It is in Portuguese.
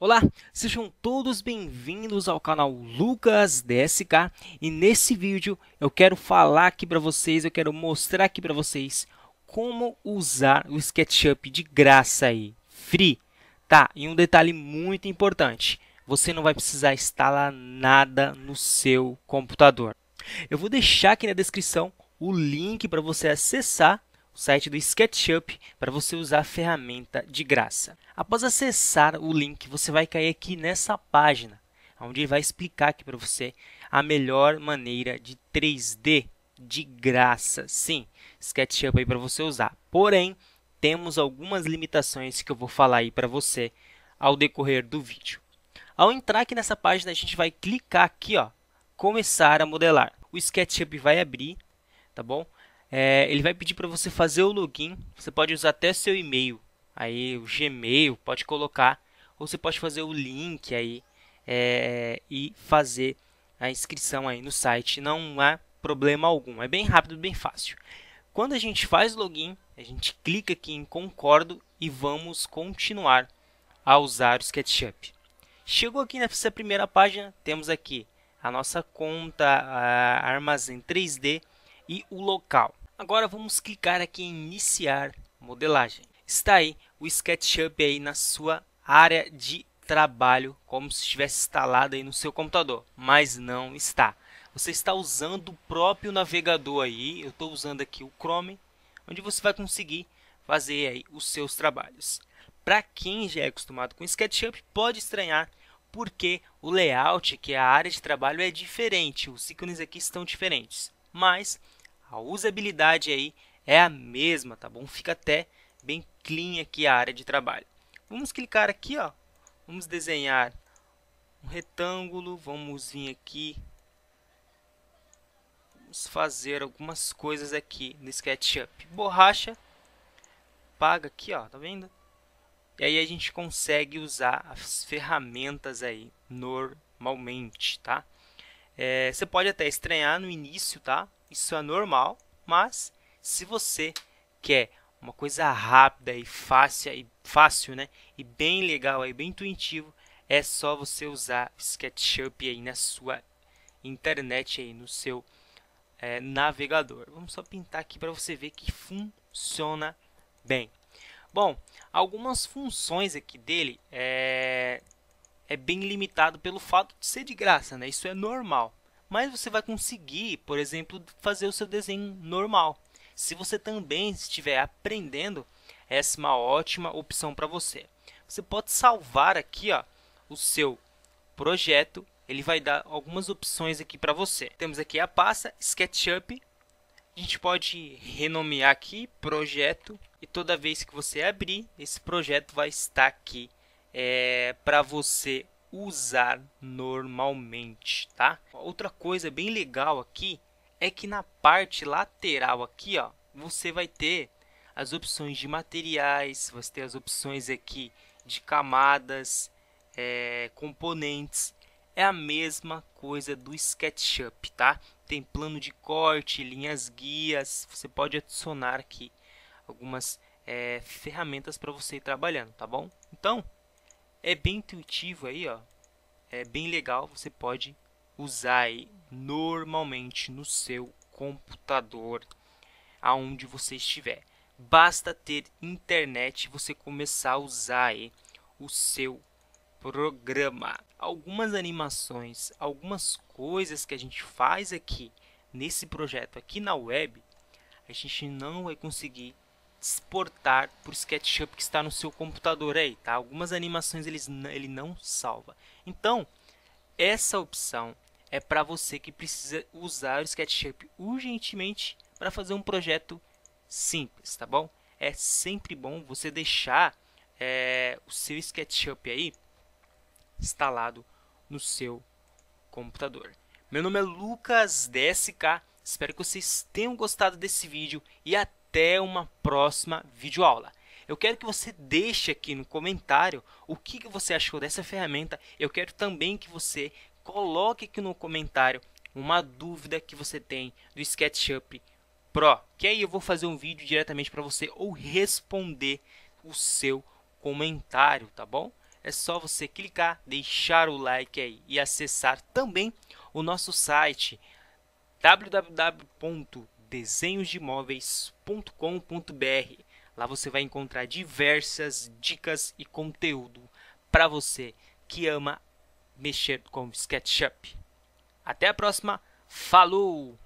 Olá, sejam todos bem-vindos ao canal Lucas DSK e nesse vídeo eu quero falar aqui para vocês, eu quero mostrar aqui para vocês como usar o SketchUp de graça aí, free, tá? E um detalhe muito importante, você não vai precisar instalar nada no seu computador. Eu vou deixar aqui na descrição o link para você acessar o site do SketchUp para você usar a ferramenta de graça. Após acessar o link, você vai cair aqui nessa página, onde ele vai explicar aqui para você a melhor maneira de 3D de graça. Sim, SketchUp aí para você usar. Porém, temos algumas limitações que eu vou falar aí para você ao decorrer do vídeo. Ao entrar aqui nessa página, a gente vai clicar aqui, ó, começar a modelar. O SketchUp vai abrir, tá bom? É, ele vai pedir para você fazer o login. Você pode usar até seu e-mail, aí o Gmail, pode colocar, ou você pode fazer o link aí é, e fazer a inscrição aí no site. Não há problema algum, é bem rápido, bem fácil. Quando a gente faz login, a gente clica aqui em concordo e vamos continuar a usar o SketchUp. Chegou aqui nessa primeira página, temos aqui a nossa conta, a armazém 3D e o local. Agora vamos clicar aqui em iniciar modelagem. Está aí o SketchUp aí na sua área de trabalho, como se estivesse instalado aí no seu computador, mas não está. Você está usando o próprio navegador aí, eu estou usando aqui o Chrome, onde você vai conseguir fazer aí os seus trabalhos. Para quem já é acostumado com SketchUp, pode estranhar porque o layout, que é a área de trabalho, é diferente, os ícones aqui estão diferentes. Mas a usabilidade aí é a mesma, tá bom? Fica até bem clean aqui a área de trabalho. Vamos clicar aqui, ó. Vamos desenhar um retângulo, vamos vir aqui. Vamos fazer algumas coisas aqui no SketchUp. Borracha paga aqui, ó, tá vendo? E aí a gente consegue usar as ferramentas aí normalmente, tá? É, você pode até estranhar no início, tá? Isso é normal, mas se você quer uma coisa rápida e fácil, e fácil, né? E bem legal, e bem intuitivo, é só você usar SketchUp aí na sua internet aí no seu é, navegador. Vamos só pintar aqui para você ver que funciona bem. Bom, algumas funções aqui dele é, é bem limitado pelo fato de ser de graça, né? Isso é normal. Mas você vai conseguir, por exemplo, fazer o seu desenho normal. Se você também estiver aprendendo, essa é uma ótima opção para você. Você pode salvar aqui, ó, o seu projeto. Ele vai dar algumas opções aqui para você. Temos aqui a pasta SketchUp. A gente pode renomear aqui projeto e toda vez que você abrir, esse projeto vai estar aqui é, para você usar normalmente, tá? Outra coisa bem legal aqui é que na parte lateral aqui, ó, você vai ter as opções de materiais, você tem as opções aqui de camadas, é, componentes. É a mesma coisa do SketchUp, tá? Tem plano de corte, linhas guias, você pode adicionar aqui algumas é, ferramentas para você ir trabalhando, tá bom? Então, é bem intuitivo aí, ó. É bem legal, você pode usar aí normalmente no seu computador aonde você estiver. Basta ter internet e você começar a usar aí o seu programa. Algumas animações, algumas coisas que a gente faz aqui nesse projeto aqui na web, a gente não vai conseguir exportar para o SketchUp que está no seu computador aí, tá? Algumas animações eles, ele não salva. Então, essa opção é para você que precisa usar o SketchUp urgentemente para fazer um projeto simples, tá bom? É sempre bom você deixar é, o seu SketchUp aí instalado no seu computador. Meu nome é Lucas DSK, espero que vocês tenham gostado desse vídeo e até até uma próxima videoaula. Eu quero que você deixe aqui no comentário o que você achou dessa ferramenta. Eu quero também que você coloque aqui no comentário uma dúvida que você tem do SketchUp Pro, que aí eu vou fazer um vídeo diretamente para você ou responder o seu comentário, tá bom? É só você clicar, deixar o like aí e acessar também o nosso site www desenhosdemóveis.com.br. Lá você vai encontrar diversas dicas e conteúdo para você que ama mexer com SketchUp. Até a próxima, falou!